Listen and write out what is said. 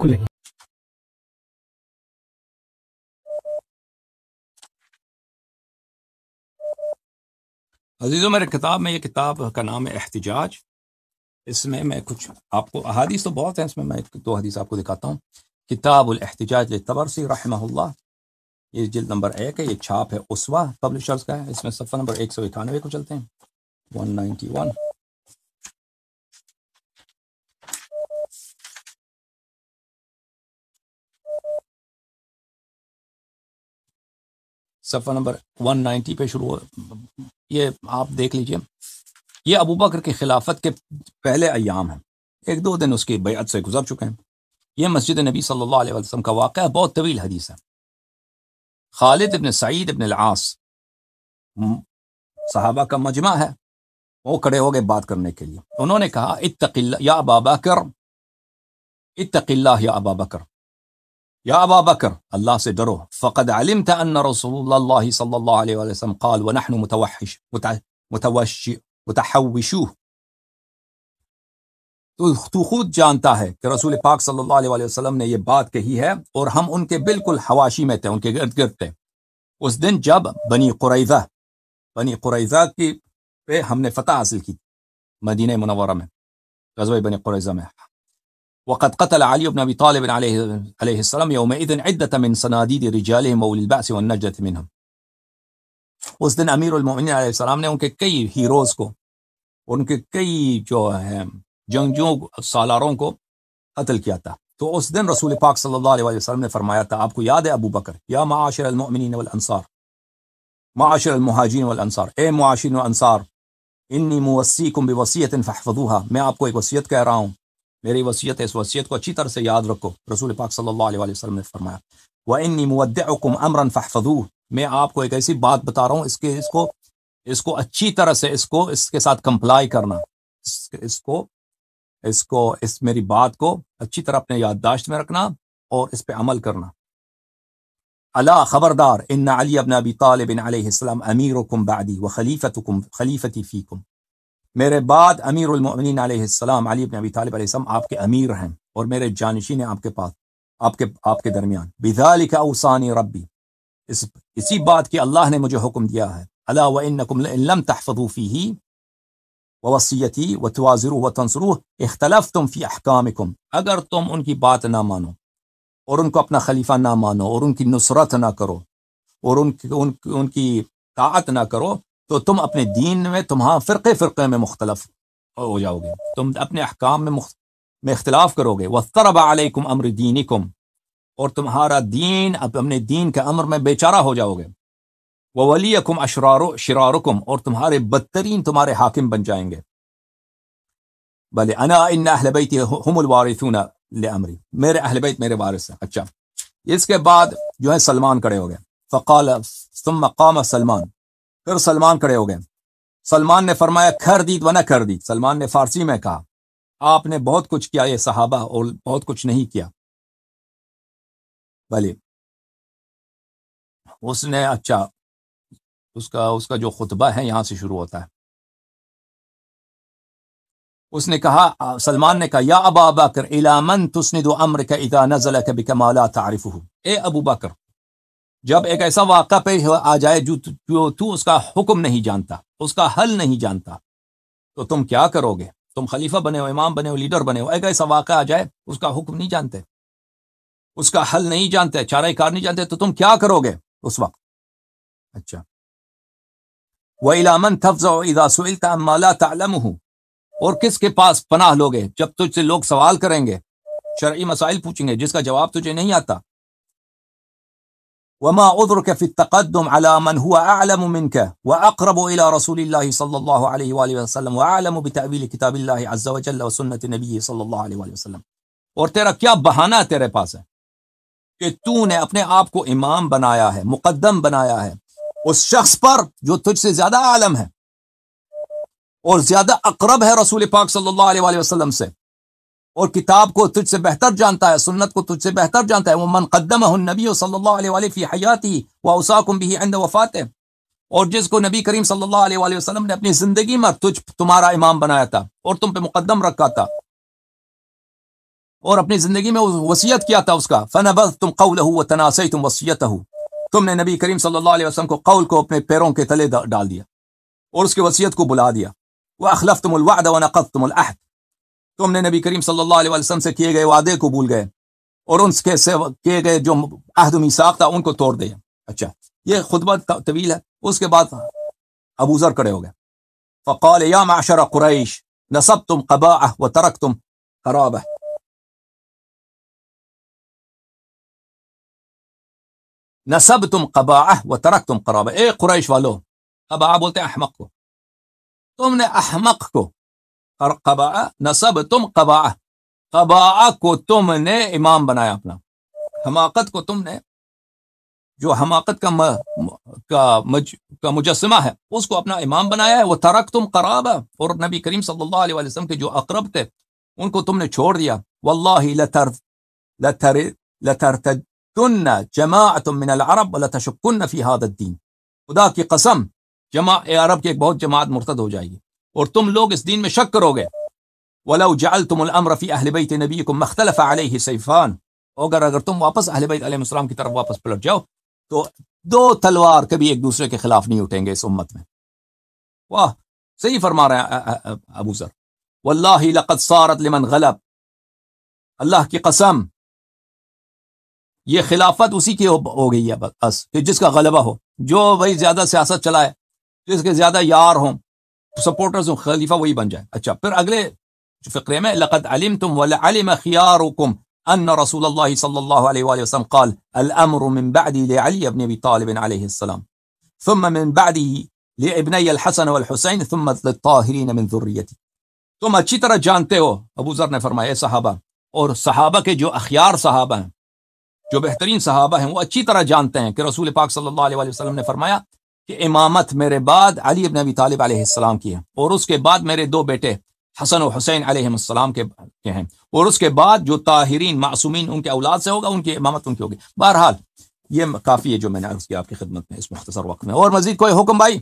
откуда они? عزیزوں میرے کتاب میں یہ کتاب کا نام ہے احتجاج اس میں میں کچھ آپ کو احادیث تو بہت ہیں اس میں میں دو حدیث آپ کو دکھاتا ہوں کتاب الاحتجاج تبرسی رحمہ اللہ یہ جلد نمبر ایک ہے یہ چھاپ ہے اسوا پبلشرز کا ہے اس میں صفحہ نمبر ایک سو اٹھانوے کو چلتے ہیں ون نائنٹی ون صفحہ نمبر 190 پہ شروع ہو یہ آپ دیکھ لیجئے یہ ابو بکر کے خلافت کے پہلے ایام ہیں ایک دو دن اس کی بیعت سے گزر چکے ہیں یہ مسجد نبی صلی اللہ علیہ وسلم کا واقعہ بہت طویل حدیث ہے خالد ابن سعید ابن العاص صحابہ کا مجمع ہے وہ کھڑے ہو گئے بات کرنے کے لیے انہوں نے کہا اتقل یا بکر اتق اتقل یا ابا بکر يا أبا بكر الله صدره فقد علمت أن رسول الله صلى الله عليه وسلم قال ونحن متوحش متوش متحوشوه تو خود جانتا ہے کہ رسول پاک صلی اللہ علیہ وسلم نے یہ بات کہی ہے اور ہم ان کے بالکل حواشی میں تھے ان کے گرد گرد تھے اس دن جب بنی قریضہ بنی قریضہ کی پہ ہم نے فتح حاصل کی مدینہ منورہ میں غزوہ بنی قریضہ میں وقد قتل علي بن أبي طالب عليه, عليه السلام يومئذ عدة من صناديد رجالهم وولي البأس والنجدة منهم وزدن أمير المؤمنين عليه السلام نونك نعم، كي هيروزكو ونك كي جو هم جنجو سالارونكو قتل كياتا تو اسدن رسول پاك صلى الله عليه وسلم فرمایا تا آپ کو یاد ابو بكر يا معاشر المؤمنين والأنصار معاشر المهاجرين والأنصار اي معاشرين الانصار إني موصيكم بوصية فاحفظوها میں آپ کو ایک وصیت کہہ رہا ہوں میری وصیت ہے اس وصیت کو اچھی طرح سے یاد رکھو رسول پاک صلی اللہ علیہ وسلم نے فرمایا وہ و اِن امراً میں آپ کو ایک ایسی بات بتا رہا ہوں اس کے اس کو اس کو اچھی طرح سے اس کو اس کے ساتھ کمپلائی کرنا اس کو اس کو اس میری بات کو اچھی طرح اپنے یادداشت میں رکھنا اور اس پہ عمل کرنا اللہ خبردار ان علی ابن ابی طالب علیہ السلام امیر و کم بادی و خلیفت خلیفتی فی کم میرے بعد امیر المؤمنین علیہ السلام علی ابن ابی طالب علیہ السلام آپ کے امیر ہیں اور میرے جانشین ہیں آپ کے پاس آپ کے آپ کے درمیان بذالک بدا ربی اس اسی بات کی اللہ نے مجھے حکم دیا ہے علام ون تحفوفی لم تحفظوا ہی و توازرو وتنصروه اختلفتم اختلف تم فی احکام اگر تم ان کی بات نہ مانو اور ان کو اپنا خلیفہ نہ مانو اور ان کی نصرت نہ کرو اور ان کی ان, کی طاعت نہ کرو تو تم اپنے دین میں تمہاں فرقے فرقے میں مختلف ہو جاؤ گے تم اپنے احکام میں مخت... میں اختلاف کرو گے وسطرب علیہ امر دینی اور تمہارا دین اپنے دین کے امر میں بے چارہ ہو جاؤ گے وہ ولی کم اشرار شرار اور تمہارے بدترین تمہارے حاکم بن جائیں گے بھلے انا ان اہل بیت ہم الوارثون لامری میرے اہل بیت میرے وارث ہیں اچھا اس کے بعد جو ہے سلمان کڑے ہو گئے فقال ثم قام سلمان پھر سلمان کھڑے ہو گئے سلمان نے فرمایا کھر دی تو نہ کر دی سلمان نے فارسی میں کہا آپ نے بہت کچھ کیا یہ صحابہ اور بہت کچھ نہیں کیا بھلے اس نے اچھا اس کا اس کا جو خطبہ ہے یہاں سے شروع ہوتا ہے اس نے کہا سلمان نے کہا یا ابا بکر الامن تسند امر کا اذا نزل کبھی کمالا تعارف اے ابو بکر جب ایک ایسا واقعہ پیش آ جائے جو تو, اس کا حکم نہیں جانتا اس کا حل نہیں جانتا تو تم کیا کرو گے تم خلیفہ بنے ہو امام بنے ہو لیڈر بنے ہو ایک ایسا واقعہ آ جائے اس کا حکم نہیں جانتے اس کا حل نہیں جانتے چارہ کار نہیں جانتے تو تم کیا کرو گے اس وقت اچھا وہ علامن و سلتا مالا تعلم ہوں اور کس کے پاس پناہ لوگے جب تجھ سے لوگ سوال کریں گے شرعی مسائل پوچھیں گے جس کا جواب تجھے نہیں آتا وما عذرك في التقدم على من هو أعلم منك وأقرب إلى رسول الله الله الله صلى عليه وسلم كتاب عز وجل وسنة نبيه صلى الله عليه وآله وسلم اور تیرا کیا بہانہ تیرے پاس ہے کہ تو نے اپنے آپ کو امام بنایا ہے مقدم بنایا ہے اس شخص پر جو تجھ سے زیادہ عالم ہے اور زیادہ اقرب ہے رسول پاک صلی اللہ علیہ وسلم سے اور کتاب کو تجھ سے بہتر جانتا ہے سنت کو تجھ سے بہتر جانتا ہے ومن قدمه النبي صلى الله عليه وآلہ في حياته واوصاكم به عند وفاته اور جس کو نبی کریم صلی اللہ علیہ وآلہ وسلم نے اپنی زندگی میں تجھ تمہارا امام بنایا تھا اور تم پہ مقدم رکھا تھا اور اپنی زندگی میں وصیت کیا تھا اس کا فنبذتم قوله وتناسيتم وصيته تم نے نبی کریم صلی اللہ علیہ وسلم کو قول کو اپنے پیروں کے تلے ڈال دیا اور اس کی وصیت کو بلا دیا واخلفتم الوعد ونقضتم العهد تم نے نبی کریم صلی اللہ علیہ وسلم سے کیے گئے وعدے کو بھول گئے اور ان ان کے کیے گئے جو عہد تھا کو توڑ دیا اچھا یہ خطبہ طویل ہے اس کے بعد ابو ذر کڑے ہو گئے فقال یا معشر قریش صب تم قبا اہ و ترک تم خراب اے قریش والو اب آ بولتے احمق کو تم نے احمق کو اور قبا نصب تم قبا قبا کو تم نے امام بنایا اپنا حماقت کو تم نے جو حماقت کا م... کا, کا مج... مجسمہ ہے اس کو اپنا امام بنایا ہے وہ ترک تم قراب اور نبی کریم صلی اللہ علیہ وسلم کے جو اقرب تھے ان کو تم نے چھوڑ دیا واللہ لتر لتر جماعت اللہ العرب ولتشکن فی الدین خدا کی قسم جماع عرب کی ایک بہت جماعت مرتد ہو جائے گی اور تم لوگ اس دین میں شک کرو گے ولو جعلتم الامر الم رفیع اہل بائی تبی مختلف علیہ سیفان اگر اگر تم واپس اہل بیت علیہ السلام کی طرف واپس پلٹ جاؤ تو دو تلوار کبھی ایک دوسرے کے خلاف نہیں اٹھیں گے اس امت میں واہ صحیح فرما رہے ہیں ابو ذر واللہ لقد صارت لمن غلب اللہ کی قسم یہ خلافت اسی کی ہو گئی ہے بس جس کا غلبہ ہو جو بھائی زیادہ سیاست چلائے جس کے زیادہ یار ہوں سپورٹرز ہوں خلیفہ وہی بن جائے اچھا پھر اگلے فقرے میں لقد علمتم ولعلم خياركم ان رسول الله صلى الله عليه واله وسلم قال الامر من بعدي لعلي بن ابي طالب عليه السلام ثم من بعده لابني الحسن والحسين ثم للطاهرين من ذريتي ثم اچھی طرح جانتے ہو ابو ذر نے فرمایا اے إيه صحابہ اور صحابہ کے جو اخیار صحابہ ہیں جو بہترین صحابہ ہیں وہ اچھی طرح جانتے ہیں کہ رسول پاک صلی اللہ علیہ وسلم نے فرمایا کہ امامت میرے بعد علی ابن نبی طالب علیہ السلام کی ہے اور اس کے بعد میرے دو بیٹے حسن و حسین علیہ السلام کے ہیں اور اس کے بعد جو طاہرین معصومین ان کے اولاد سے ہوگا ان کی امامت ان کی ہوگی بہرحال یہ کافی ہے جو میں نے عرض کیا آپ کی خدمت میں اس مختصر وقت میں اور مزید کوئی حکم بھائی